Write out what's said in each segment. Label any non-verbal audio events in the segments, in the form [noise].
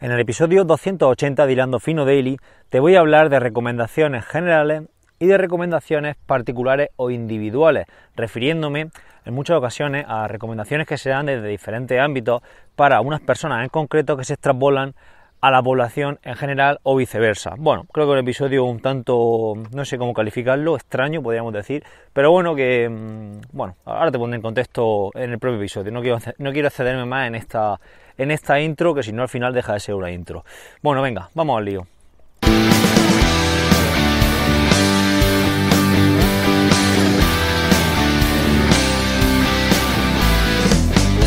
En el episodio 280 de Irando Fino Daily te voy a hablar de recomendaciones generales y de recomendaciones particulares o individuales, refiriéndome en muchas ocasiones a recomendaciones que se dan desde diferentes ámbitos para unas personas en concreto que se extrapolan a la población en general o viceversa. Bueno, creo que el episodio un tanto, no sé cómo calificarlo, extraño podríamos decir, pero bueno que, mm, bueno, ahora te pondré en contexto en el propio episodio, no quiero, no quiero excederme más en esta en esta intro, que si no al final deja de ser una intro. Bueno, venga, vamos al lío.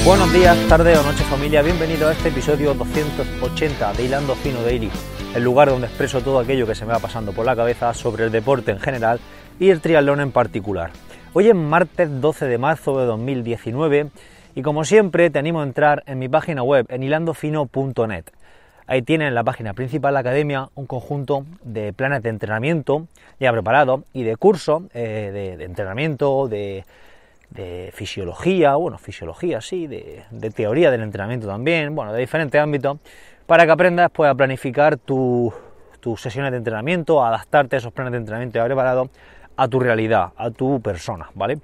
Buenos días, tarde o noche familia, bienvenido a este episodio 280 de Hilando Fino Daily, el lugar donde expreso todo aquello que se me va pasando por la cabeza sobre el deporte en general y el triatlón en particular. Hoy es martes 12 de marzo de 2019 y como siempre, te animo a entrar en mi página web, en hilandofino.net. Ahí tienes en la página principal, la academia, un conjunto de planes de entrenamiento ya preparados y de cursos eh, de, entrenamiento, de, fisiología, bueno, fisiología sí, de, teoría del entrenamiento también, bueno, de diferentes ámbitos, para que aprendas pues, a planificar tus sesiones de entrenamiento, adaptarte a esos planes de entrenamiento ya preparados a tu realidad, a tu persona, ¿vale?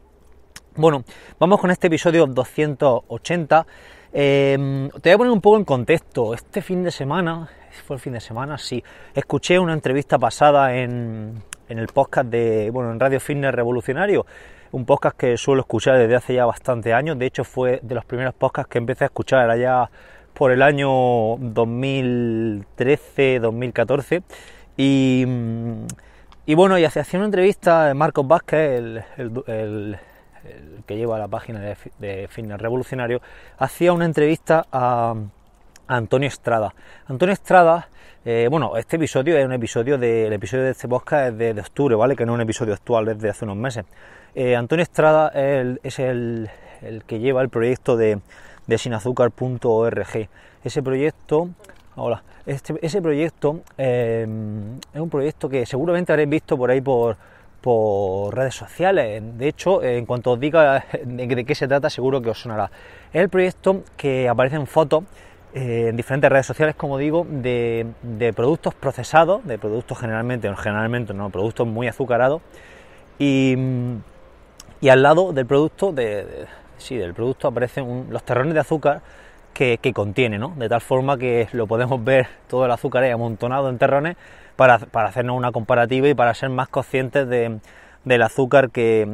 Bueno, vamos con este episodio 280. Em, te voy a poner un poco en contexto. Este fin de semana, fue el fin de semana, sí, escuché una entrevista pasada en, el podcast de, bueno, en Radio Fitness Revolucionario, un podcast que suelo escuchar desde hace ya bastante años. De hecho, fue de los primeros podcasts que empecé a escuchar allá por el año 2013, 2014. Y. bueno, y hacía una entrevista de Marcos Vázquez, el, que lleva la página de, final Revolucionario, hacía una entrevista a, Antonio Estrada. Antonio Estrada, eh, bueno, este episodio es un episodio del episodio de este podcast es de, octubre, ¿vale? Que no es un episodio actual, es de hace unos meses. Eh, Antonio Estrada es, el, que lleva el proyecto de, de sinazúcar.org. Ese proyecto, hola, este, ese proyecto eh, es un proyecto que seguramente habréis visto por ahí por por redes sociales. De hecho, en cuanto os diga [laughs] de qué se trata, seguro que os sonará. Es el proyecto que aparece en fotos eh, en diferentes redes sociales, como digo, de, productos procesados, de productos generalmente, generalmente no, productos muy azucarados, y, al lado del producto, de, sí, del producto aparecen los terrones de azúcar que, contiene, ¿no? De tal forma que lo podemos [laughs] ver todo el azúcar ahí amontonado en terrones para, hacernos una comparativa y para ser más conscientes del azúcar que,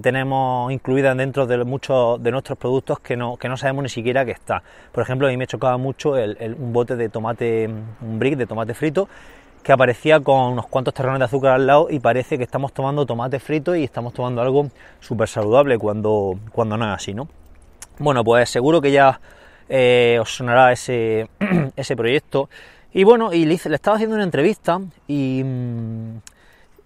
tenemos incluida dentro de muchos de nuestros productos que no, sabemos ni siquiera que está. Por ejemplo, a mí me chocaba mucho un bote de tomate, un brick de tomate frito, que aparecía con unos cuantos terrones de azúcar al lado y parece que estamos tomando tomate frito y estamos tomando algo súper saludable cuando, cuando no es así, ¿no? Bueno, pues seguro que ya eh, os sonará ese, [clears throat] ese proyecto. Y bueno, y le, estaba haciendo una entrevista y, mm,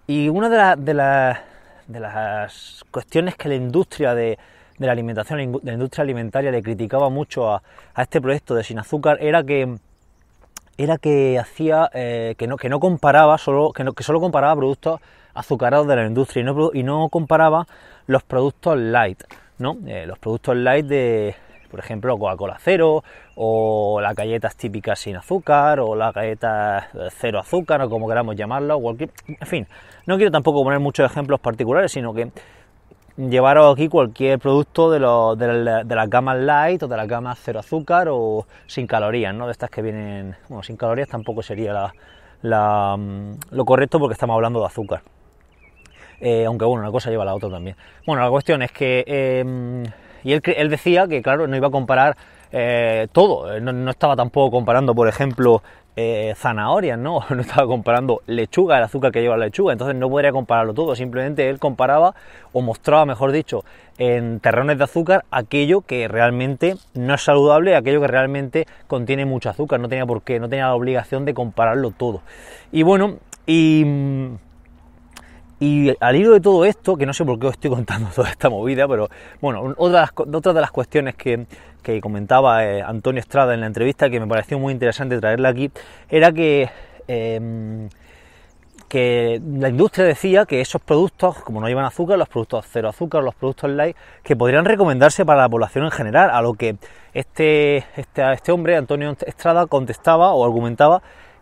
y una de, de, las cuestiones que la industria de, la alimentación, la industria alimentaria le criticaba mucho a, este proyecto de Sin Azúcar era que era que hacía eh, que, no, que no comparaba solo que, que solo comparaba productos azucarados de la industria y no, y no comparaba los productos light no eh, los productos light de por ejemplo, Coca-Cola cero, o las galletas típicas sin azúcar, o las galletas cero azúcar, o como queramos llamarlo En fin, no quiero tampoco poner muchos ejemplos particulares, sino que llevaros aquí cualquier producto de, las gamas light o de las gamas cero azúcar o sin calorías, ¿no? De estas que vienen, bueno, sin calorías tampoco sería mm, lo correcto porque estamos hablando de azúcar. Eh, aunque bueno, una cosa lleva a la otra también. Bueno, la cuestión es que em, y él, decía que, claro, no iba a comparar eh, todo. Eh, no, estaba tampoco comparando, por ejemplo, eh, zanahorias, ¿no? [laughs] No estaba comparando lechuga, el azúcar que lleva la lechuga. Entonces no podría compararlo todo. Simplemente él comparaba o mostraba, mejor dicho, en terrones de azúcar aquello que realmente no es saludable, aquello que realmente contiene mucho azúcar. No tenía por qué, no tenía la obligación de compararlo todo. Y bueno, y mm, y al hilo de todo esto, que no sé por qué os estoy [laughs] contando toda esta movida, pero bueno, otra, de las cuestiones que, comentaba eh, Antonio Estrada en la entrevista, que me pareció muy interesante traerla aquí, era que, em, que la industria decía que esos productos, como no llevan azúcar, los productos cero azúcar, los productos light, que podrían recomendarse para la población en general, a lo que este, este, este hombre, Antonio Estrada, contestaba o argumentaba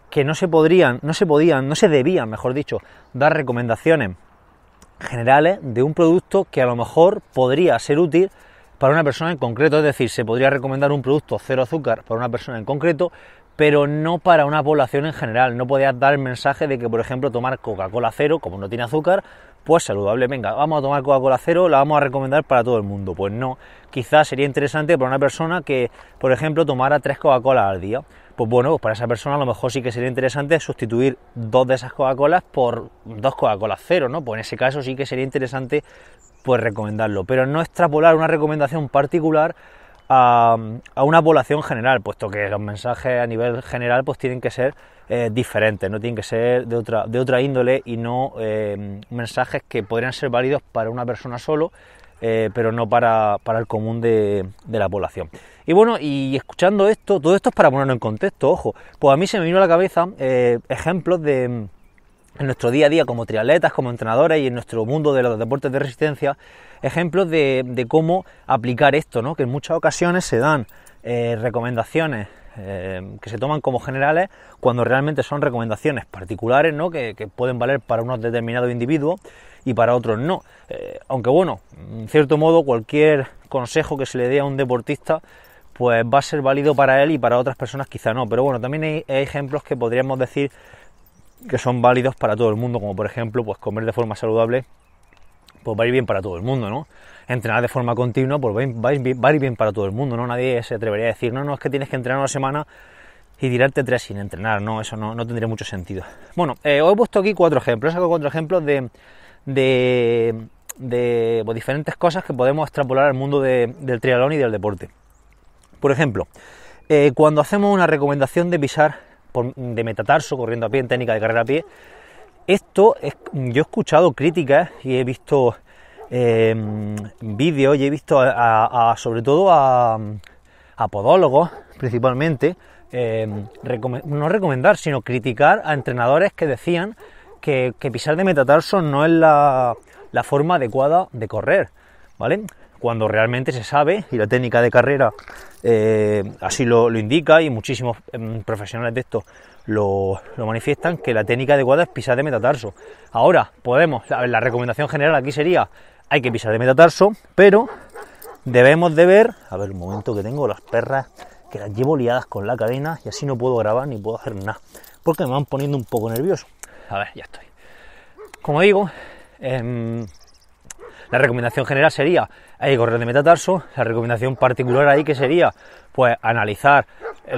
que no se podrían, no se podían, no se debían, mejor dicho, dar recomendaciones generales de un producto que a lo mejor podría ser útil para una persona en concreto, es decir, se podría recomendar un producto cero azúcar para una persona en concreto, pero no para una población en general. No podías dar el mensaje de que, por ejemplo, tomar Coca-Cola cero, como no tiene azúcar, pues saludable, venga, vamos a tomar Coca-Cola cero, la vamos a recomendar para todo el mundo. Pues no, quizás sería interesante para una persona que, por ejemplo, tomara tres Coca-Cola al día. Pues bueno, pues para esa persona a lo mejor sí que sería interesante sustituir dos de esas Coca-Colas por dos Coca-Colas cero, ¿no? Pues en ese caso sí que sería interesante pues recomendarlo, pero no extrapolar una recomendación particular a, una población general, puesto que los mensajes a nivel general pues tienen que ser eh, diferentes, no tienen que ser de otra, de otra índole y no eh, mensajes que podrían ser válidos para una persona solo, eh, pero no para, para el común de, de, la población. Y bueno, y escuchando esto, todo esto es para ponerlo en contexto, ojo, pues a mí se me vino a la cabeza ejemplos de en nuestro día a día como triatletas, como entrenadores y en nuestro mundo de los deportes de resistencia, ejemplos de, cómo aplicar esto, ¿no? que en muchas ocasiones se dan eh, recomendaciones eh, que se toman como generales cuando realmente son recomendaciones particulares ¿no? que, pueden valer para unos determinados individuos y para otros no. Eh, aunque bueno, en cierto modo cualquier consejo que se le dé a un deportista pues va a ser válido para él y para otras personas quizá no. Pero bueno, también hay ejemplos que podríamos decir que son válidos para todo el mundo, como por ejemplo, pues comer de forma saludable, pues va a ir bien para todo el mundo, ¿no? Entrenar de forma continua, pues va a ir bien, para todo el mundo, ¿no? Nadie se atrevería a decir, no, no, es que tienes que entrenar una semana y tirarte tres sin entrenar, no, eso no, tendría mucho sentido. Bueno, eh, os he puesto aquí cuatro ejemplos, he sacado cuatro ejemplos de, de, pues, diferentes cosas que podemos extrapolar al mundo del triatlón y del deporte. Por ejemplo, eh, cuando hacemos una recomendación de pisar de metatarso, corriendo a pie, en técnica de carrera a pie. Esto, es, yo he escuchado críticas y he visto em, vídeos y he visto a, sobre todo a, podólogos principalmente, em, no recomendar, sino criticar a entrenadores que decían que, pisar de metatarso no es la, la forma adecuada de correr. ¿Vale? cuando realmente se sabe, y la técnica de carrera eh, así lo, indica, y muchísimos mm, profesionales de esto lo, manifiestan, que la técnica adecuada es pisar de metatarso. Ahora, podemos, la, recomendación general aquí sería, hay que pisar de metatarso, pero debemos de ver, a ver un momento que tengo las perras que las llevo liadas con la cadena y así no puedo grabar ni puedo hacer nada, porque me van poniendo un poco nervioso. A ver, ya estoy. Como digo, em, la recomendación general sería, hay eh, correr de metatarso, la recomendación particular ahí que sería, pues analizar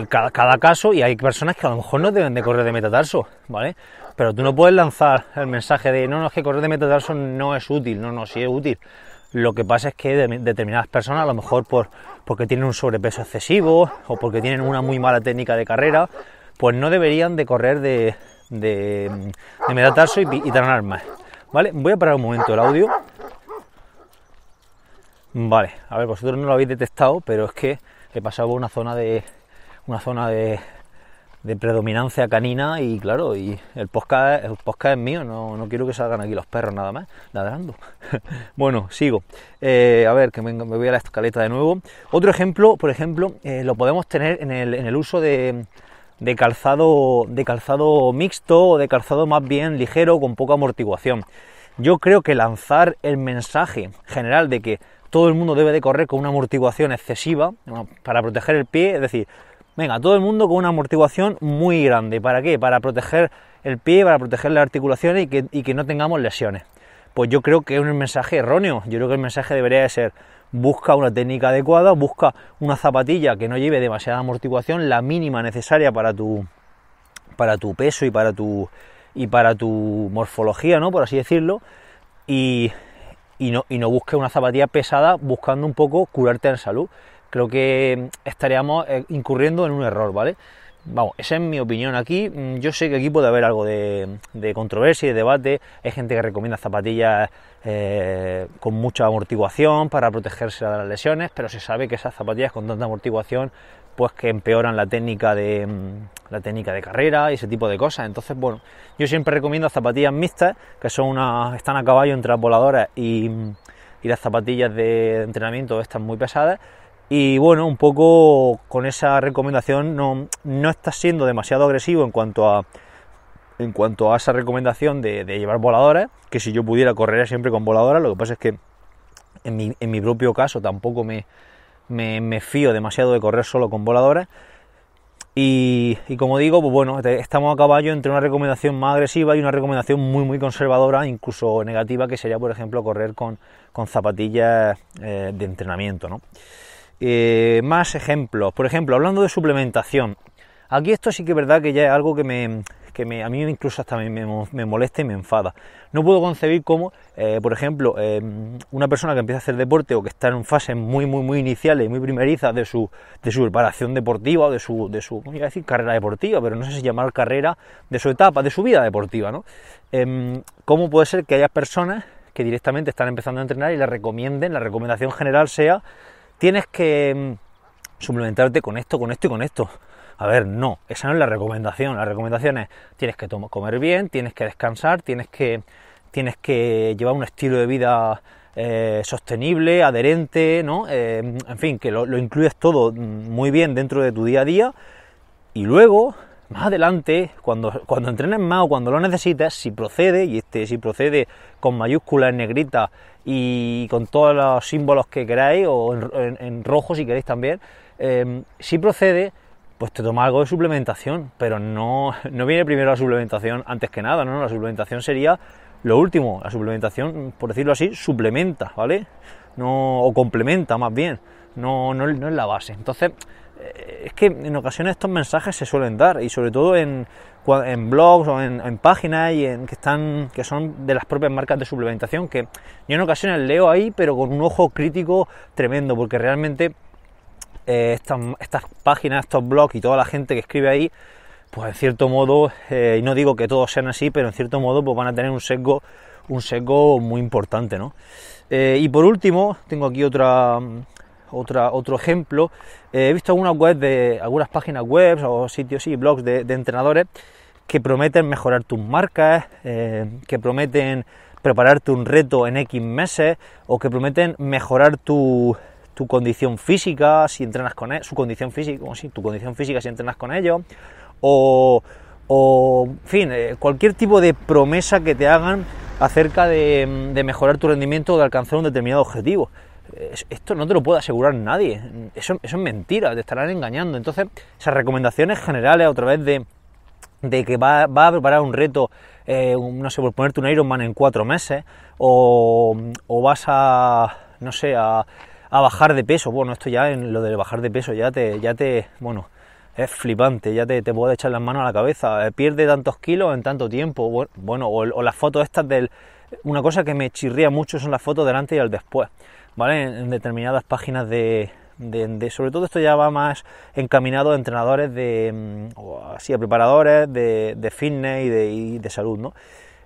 cada, caso y hay personas que a lo mejor no deben de correr de metatarso, ¿vale? Pero tú no puedes lanzar el mensaje de, no, no, es que correr de metatarso no es útil, no, no, sí es útil. Lo que pasa es que determinadas personas, a lo mejor por, porque tienen un sobrepeso excesivo o porque tienen una muy mala técnica de carrera, pues no deberían de correr de, metatarso y, y tronar más. ¿Vale? Voy a parar un momento el audio Vale, a ver, vosotros no lo habéis detectado, pero es que he pasado una zona de una zona de, predominancia canina y claro, y el posca el es mío, no, quiero que salgan aquí los perros nada más, ladrando. [laughs] bueno, sigo. Eh, a ver, que me, voy a la escaleta de nuevo. Otro ejemplo, por ejemplo, eh, lo podemos tener en el, uso de, de calzado, de calzado mixto o de calzado más bien ligero con poca amortiguación. Yo creo que lanzar el mensaje general de que todo el mundo debe de correr con una amortiguación excesiva para proteger el pie, es decir, venga, todo el mundo con una amortiguación muy grande, ¿para qué? Para proteger el pie, para proteger las articulaciones y que, no tengamos lesiones. Pues yo creo que es un mensaje erróneo, yo creo que el mensaje debería de ser, busca una técnica adecuada, busca una zapatilla que no lleve demasiada amortiguación, la mínima necesaria para tu, para tu peso y para tu, y para tu morfología, ¿no? Por así decirlo, y y no, y no busques una zapatilla pesada buscando un poco curarte en salud. Creo que mm, estaríamos eh, incurriendo en un error, ¿vale? Vamos, esa es mi opinión aquí. Mm, yo sé que aquí puede haber algo de, controversia y de debate. Hay gente que recomienda zapatillas eh, con mucha amortiguación para protegerse de las lesiones, pero se sabe que esas zapatillas con tanta amortiguación pues que empeoran la técnica de mm, la técnica de carrera y ese tipo de cosas. Entonces, bueno, yo siempre recomiendo zapatillas mixtas, que son unas están a caballo entre las voladoras y, mm, las zapatillas de entrenamiento estas muy pesadas. Y bueno, un poco con esa recomendación no, no estás siendo demasiado agresivo en cuanto a en cuanto a esa recomendación de, llevar voladoras, que si yo pudiera correr siempre con voladoras, lo que pasa es que en mi propio caso tampoco me, me, fío demasiado de correr solo con voladoras Y, como digo, pues bueno, este, estamos a caballo entre una recomendación más agresiva y una recomendación muy, muy conservadora, incluso negativa, que sería, por ejemplo, correr con, con zapatillas eh, de entrenamiento. ¿no? Eh, más ejemplos. Por ejemplo, hablando de suplementación. Aquí esto sí que es verdad que ya es algo que me, que a mí incluso hasta me, molesta y me enfada. No puedo concebir cómo, eh, por ejemplo, eh, una persona que empieza a hacer deporte o que está en fases muy, muy, muy iniciales y muy primerizas de su, de su preparación deportiva o de su, de su carrera deportiva, pero no sé si llamar carrera de su etapa, de su vida deportiva, ¿no? Em, ¿Cómo puede ser que haya personas que directamente están empezando a entrenar y la recomienden, la recomendación general sea, tienes que em, suplementarte con esto, con esto y con esto. A ver, no, esa no es la recomendación. La recomendación es tienes que comer bien, tienes que descansar, tienes que, tienes que llevar un estilo de vida eh, sostenible, adherente, ¿no? Eh, en fin, que lo, incluyes todo mm, muy bien dentro de tu día a día. Y luego, más adelante, cuando, cuando entrenes más o cuando lo necesites, si procede, y este si procede con mayúsculas en negrita y con todos los símbolos que queráis, o en, rojo si queréis también, eh, si procede, pues te toma algo de suplementación, pero no, no viene primero la suplementación antes que nada, ¿no? La suplementación sería lo último, la suplementación, por decirlo así, suplementa, ¿vale? No, o complementa más bien, no, no, es la base. Entonces, eh, es que en ocasiones estos mensajes se suelen dar y sobre todo en, en blogs o en, páginas y en, que están que son de las propias marcas de suplementación que yo en ocasiones leo ahí pero con un ojo crítico tremendo porque realmente eh, estas, páginas, estos blogs y toda la gente que escribe ahí, pues en cierto modo, eh, y no digo que todos sean así, pero en cierto modo pues van a tener un sesgo, un sesgo muy importante, ¿no? Eh, y por último, tengo aquí otra, otra, otro ejemplo. he visto algunas web de, algunas páginas web o sitios y blogs de, entrenadores que prometen mejorar tus marcas, que prometen prepararte un reto en X meses o que prometen mejorar tu, tu condición física, si entrenas con e, su condición física, si tu condición física si entrenas con ellos, o, o, en fin, eh, cualquier tipo de promesa que te hagan acerca mm, de, mejorar tu rendimiento o de alcanzar un determinado objetivo eh, esto no te lo puede asegurar nadie. Eso, es mentira, te estarán engañando. Entonces, esas recomendaciones generales, a través de, de que va, a preparar un reto, eh, no sé, por ponerte un Ironman en cuatro meses, o, o vas a, no sé, a a bajar de peso. Bueno, esto ya en lo de bajar de peso ya te, ya te, bueno, es flipante, ya te, te puedo echar las manos a la cabeza, eh, pierde tantos kilos en tanto tiempo, bueno, o, las fotos estas del... Una cosa que me chirría mucho son las fotos delante y al después, ¿vale? En, determinadas páginas de, Sobre todo esto ya va más encaminado a entrenadores de... Mm, o así, a preparadores de, de fitness y de, y de salud, ¿no?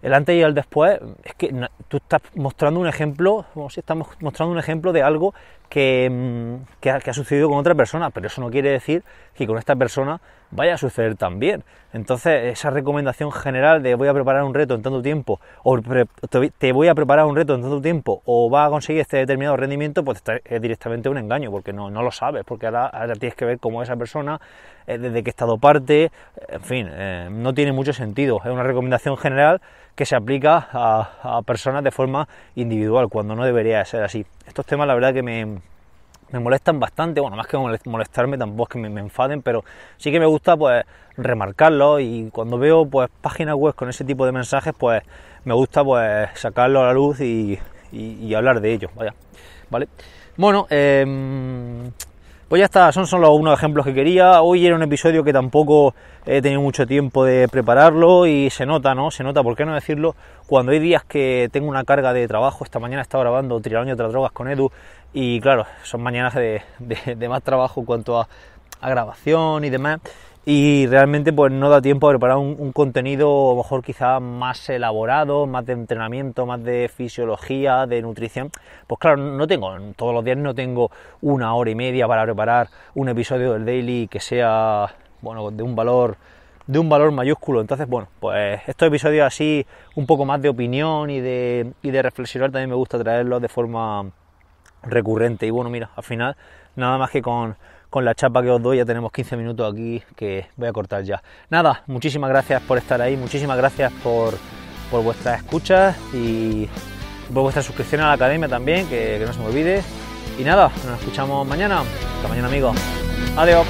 el antes y el después, es que tú estás mostrando un ejemplo, como si estamos mostrando un ejemplo de algo Mm, que, ha sucedido con otra persona, pero eso no quiere decir que con esta persona vaya a suceder también. Entonces, esa recomendación general de voy a preparar un reto en tanto tiempo, o te voy a preparar un reto en tanto tiempo, o va a conseguir este determinado rendimiento, pues es directamente un engaño, porque no, lo sabes, porque ahora, tienes que ver cómo esa persona, eh, desde qué estado parte, eh, en fin, eh, no tiene mucho sentido. Es una recomendación general que se aplica a personas de forma individual, cuando no debería ser así estos temas la verdad que me, molestan bastante, bueno, más que molestarme tampoco que me, enfaden, pero sí que me gusta pues remarcarlo y cuando veo pues páginas web con ese tipo de mensajes pues me gusta pues sacarlo a la luz y, hablar de ello, vaya, ¿vale? Bueno, eh, pues ya está, son los unos ejemplos que quería. Hoy era un episodio que tampoco he tenido mucho tiempo de prepararlo y se nota, ¿no? Se nota, ¿por qué no decirlo? Cuando hay días que tengo una carga de trabajo, esta mañana he estado grabando y otras drogas con Edu y claro, son mañanas de, más trabajo en cuanto a, a grabación y demás y realmente pues no da tiempo a preparar un, contenido a mejor quizás más elaborado, más de entrenamiento, más de fisiología, de nutrición. Pues claro, no tengo, todos los días no tengo una hora y media para preparar un episodio del daily que sea bueno de un valor de un valor mayúsculo. Entonces, bueno, pues estos episodios así, un poco más de opinión y de, y de reflexionar, también me gusta traerlos de forma recurrente. Y bueno, mira, al final, nada más que con, la chapa que os doy, ya tenemos 15 minutos aquí que voy a cortar ya. Nada, muchísimas gracias por estar ahí, muchísimas gracias por, por vuestras escuchas y por vuestra suscripción a la academia también, que, que no se me olvide. Y nada, nos escuchamos mañana. Hasta mañana, amigos. Adiós.